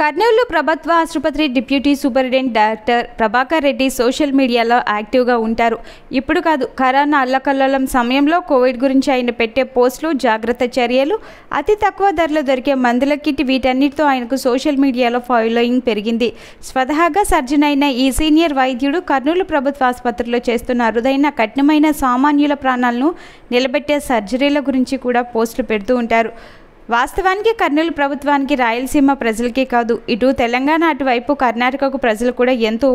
కర్నూలు ప్రభుత్వ ఆసుపత్రి deputy superintendent doctor Prabhakar Reddy social మీడియాలో యాక్టివ్గా ఉంటారు ఇప్పుడు కాదు కరోనా అల్లకల్లోలం సమయంలో కోవిడ్ గురించి ఆయన పెట్టే పోస్టులు జాగ్రత్త చర్యలు అతి తక్కువ ధరలో దొరికే మందుల కిట్ వీటన్నిటితో ఆయనకు సోషల్ మీడియాలో ఫాలోయింగ్ పెరిగింది స్వతహాగా సర్జన్ అయిన ఈ సీనియర్ వైద్యుడు కర్నూలు ప్రభుత్వ ఆసుపత్రిలో చేస్తున్న అరుదైన కఠినమైన సామాన్యుల ప్రాణాలను నిలబెట్టే సర్జరీల గురించి కూడా పోస్టులు పెడుతూ ఉంటారు వాస్తవానికి కర్నూలు ప్రభుత్వానికి రాయలసీమ ప్రజలకే కాదు ఇటు తెలంగాణ అటువైపు కర్ణాటకకు ప్రజలు కూడా ఎంతో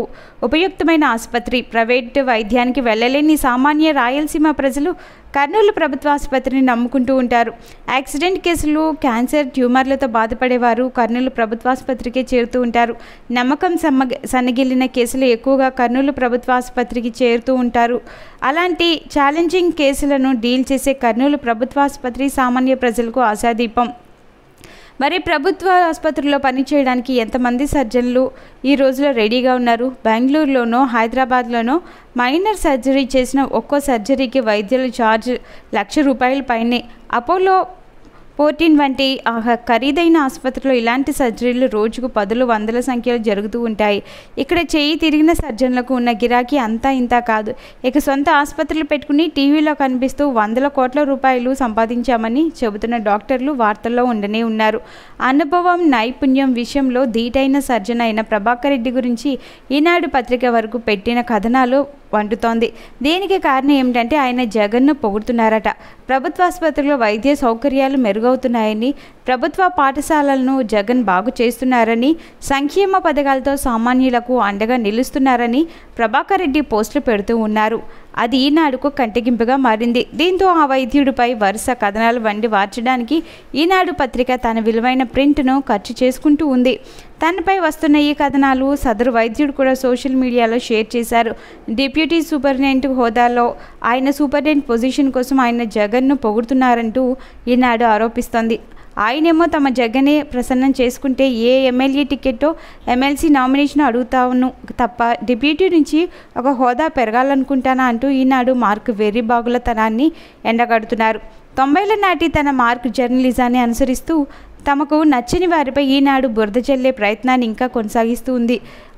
ఉపయుక్తమైన ఆసుపత్రి ప్రైవేటు వైద్యానికి వెళ్ళలేని సామాన్య రాయలసీమ ప్రజలు కర్నూలు ప్రభుత్వ ఆసుపత్రిని నమ్ముకుంటూ ఉంటారు యాక్సిడెంట్ కేసులు క్యాన్సర్ ట్యూమర్లతో బాధపడేవారు కర్నూలు ప్రభుత్వాసుపత్రికే చేరుతూ ఉంటారు నమ్మకం సమ్మ సన్నగిల్లిన కేసులు ఎక్కువగా కర్నూలు ప్రభుత్వ ఆసుపత్రికి చేరుతూ ఉంటారు అలాంటి ఛాలెంజింగ్ కేసులను డీల్ చేసే కర్నూలు ప్రభుత్వాసుపత్రి సామాన్య ప్రజలకు ఆశాదీపం మరి ప్రభుత్వ ఆసుపత్రుల్లో పనిచేయడానికి ఎంతమంది సర్జన్లు ఈ రోజులో రెడీగా ఉన్నారు బెంగళూరులోనో హైదరాబాద్లోనో మైనర్ సర్జరీ చేసిన ఒక్కో సర్జరీకి వైద్యుల ఛార్జ్ లక్ష రూపాయల పైనే అపోలో ఫోర్టీన్ వంటి ఖరీదైన ఆసుపత్రిలో ఇలాంటి సర్జరీలు రోజుకు పదులు వందల సంఖ్యలో జరుగుతూ ఉంటాయి ఇక్కడ చేయి తిరిగిన సర్జన్లకు ఉన్న గిరాకీ అంతా ఇంత కాదు ఇక సొంత ఆసుపత్రులు పెట్టుకుని టీవీలో కనిపిస్తూ వందల కోట్ల రూపాయలు సంపాదించామని చెబుతున్న డాక్టర్లు వార్తల్లో ఉండనే ఉన్నారు అనుభవం నైపుణ్యం విషయంలో ధీటైన సర్జన్ అయిన ప్రభాకర్ రెడ్డి గురించి ఈనాడు పత్రిక వరకు పెట్టిన కథనాలు వండుతోంది దీనికి కారణం ఏమిటంటే ఆయన జగన్ను పొగుడుతున్నారట ప్రభుత్వాసుపత్రిలో వైద్య సౌకర్యాలు మెరుగవుతున్నాయని ప్రభుత్వ పాఠశాలలను జగన్ బాగు చేస్తున్నారని సంక్షేమ పథకాలతో సామాన్యులకు అండగా నిలుస్తున్నారని ప్రభాకర్ రెడ్డి పోస్టులు పెడుతూ ఉన్నారు అది ఈనాడుకు కంటగింపుగా మారింది దీంతో ఆ వైద్యుడిపై వరుస కథనాలు వండి వార్చడానికి ఈనాడు పత్రిక తన విలువైన ప్రింట్ను ఖర్చు చేసుకుంటూ ఉంది తనపై వస్తున్న ఈ కథనాలు సదరు వైద్యుడు కూడా సోషల్ మీడియాలో షేర్ చేశారు డిప్యూటీ సూపరింటెండెంట్ హోదాలో ఆయన సూపరింటెండెంట్ పొజిషన్ కోసం ఆయన జగన్ను పొగుడుతున్నారంటూ ఈనాడు ఆరోపిస్తోంది ఆయనేమో తమ జగనే ప్రసన్నం చేసుకుంటే ఏ ఎమ్మెల్యే టికెట్టో ఎమ్మెల్సీ నామినేషన్ అడుగుతాను తప్ప డిప్యూటీ నుంచి ఒక హోదా పెరగాలనుకుంటానా అంటూ ఈనాడు మార్క్ వెర్రి బాగుల తనాన్ని ఎండగడుతున్నారు తొంభైల నాటి తన మార్క్ జర్నలిజాన్ని అనుసరిస్తూ తమకు నచ్చని వారిపై ఈనాడు బురద చల్లే ప్రయత్నాన్ని ఇంకా కొనసాగిస్తూ ఉంది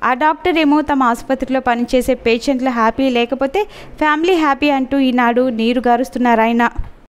ఆ డాక్టర్ ఏమో తమ ఆసుపత్రిలో పనిచేసే పేషెంట్లు హ్యాపీ లేకపోతే ఫ్యామిలీ హ్యాపీ అంటూ ఈనాడు నీరు గారుస్తున్నారాయన